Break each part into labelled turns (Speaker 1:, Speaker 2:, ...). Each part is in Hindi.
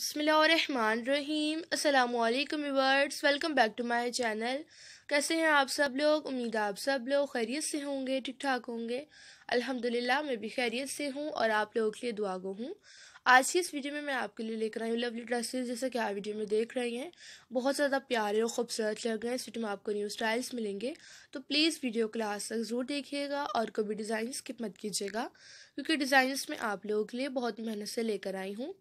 Speaker 1: बसमीम अल्लाम वर्ड्स welcome back to my channel कैसे हैं आप सब लोग उम्मीद आप सब लोग खैरियत से होंगे ठीक ठाक होंगे अल्हम्दुलिल्लाह मैं भी खैरियत से हूँ और आप लोगों के लिए दुआ गो हूँ आज की इस वीडियो में मैं आपके लिए लेकर आई हूँ लवली ड्रेसेस जैसे कि आप वीडियो में देख रहे हैं बहुत ज़्यादा प्यारे और खूबसूरत लग रहे हैं इस वीडियो में आपको न्यू स्टाइल्स मिलेंगे तो प्लीज़ वीडियो क्लास तक ज़रूर देखिएगा और कभी डिज़ाइन स्किप मत कीजिएगा क्योंकि डिज़ाइंस में आप लोगों के लिए बहुत मेहनत से लेकर आई हूँ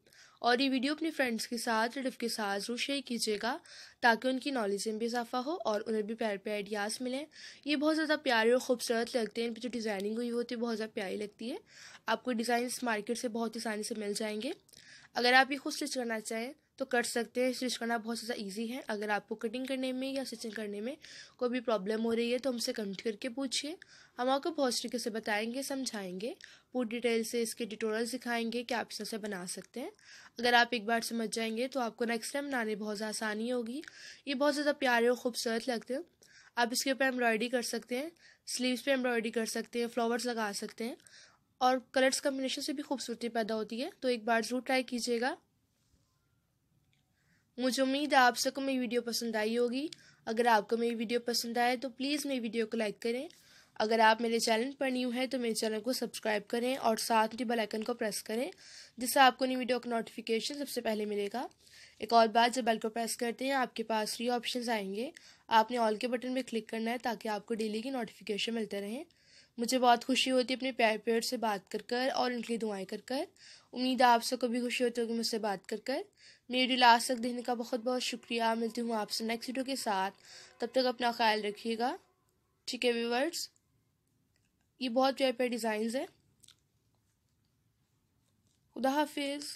Speaker 1: और ये वीडियो अपने फ्रेंड्स के साथ रिलेटिव के साथ जरूर शेयर कीजिएगा ताकि उनकी नॉलेज में भी इजाफा हो और उन्हें भी प्यार प्यार आइडियाज़ मिलें ये बहुत ज़्यादा प्यारे और खूबसूरत लगते हैं इन पर जो डिज़ाइनिंग हुई होती है बहुत ज़्यादा प्यारी लगती है आपको डिज़ाइन मार्केट से बहुत आसानी से मिल जाएंगे अगर आप ये खुद स्टिच करना चाहें तो कर सकते हैं स्टिच करना बहुत ज़्यादा ईजी है अगर आपको कटिंग करने में या स्टिचिंग करने में कोई भी प्रॉब्लम हो रही है तो हमसे कमेंट करके पूछिए हम आपको बहुत तरीके से बताएंगे समझाएंगे पूरी डिटेल से इसके ट्यूटोरियल सिखाएंगे कि आप इस तरह से बना सकते हैं अगर आप एक बार समझ जाएंगे तो आपको नेक्स्ट टाइम बनाने बहुत आसानी होगी ये बहुत ज़्यादा प्यारे और खूबसूरत लगते हैं आप इसके ऊपर एम्ब्रॉयडरी कर सकते हैं स्लीव्स पे एम्ब्रॉयडरी कर सकते हैं फ्लावर्स लगा सकते हैं और कलर्स कम्बिनेशन से भी खूबसूरती पैदा होती है तो एक बार ज़रूर ट्राई कीजिएगा मुझे उम्मीद है आप सबको मेरी वीडियो पसंद आई होगी अगर आपको मेरी वीडियो पसंद आए तो प्लीज़ मेरी वीडियो को लाइक करें अगर आप मेरे चैनल पर न्यू हैं तो मेरे चैनल को सब्सक्राइब करें और साथ ही बेलाइकन को प्रेस करें जिससे आपको नई वीडियो का नोटिफिकेशन सबसे पहले मिलेगा एक और बात जब बेल को प्रेस करते हैं आपके पास थ्री ऑप्शन आएंगे आपने ऑल के बटन पर क्लिक करना है ताकि आपको डेली की नोटिफिकेशन मिलते रहें मुझे बहुत खुशी होती है अपने प्यार प्यार से बात कर कर और उनके लिए दुआएं कर कर उम्मीद है आप सबको भी खुशी होती होगी मुझसे बात कर कर मेरी लास्ट तक देखने का बहुत बहुत शुक्रिया मिलती हूँ आपसे नेक्स्ट वीडियो के साथ तब तक अपना ख्याल रखिएगा ठीक है व्यूवर्स ये बहुत प्यार प्यार डिज़ाइंस है खुदा हाफिज़